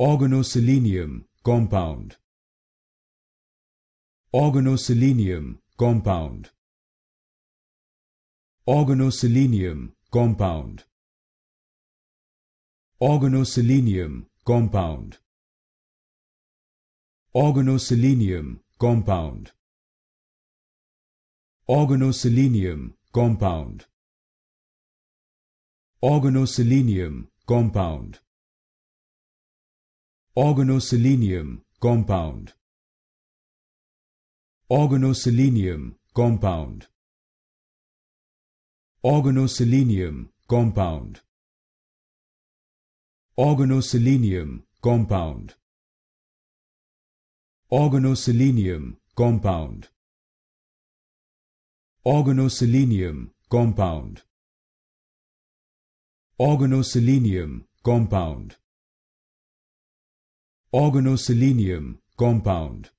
organoselenium compound organoselenium compound organoselenium compound organoselenium compound organoselenium compound organoselenium compound organoselenium compound organoselenium compound organoselenium compound organoselenium compound organoselenium compound organoselenium compound organoselenium compound organoselenium compound organoselenium compound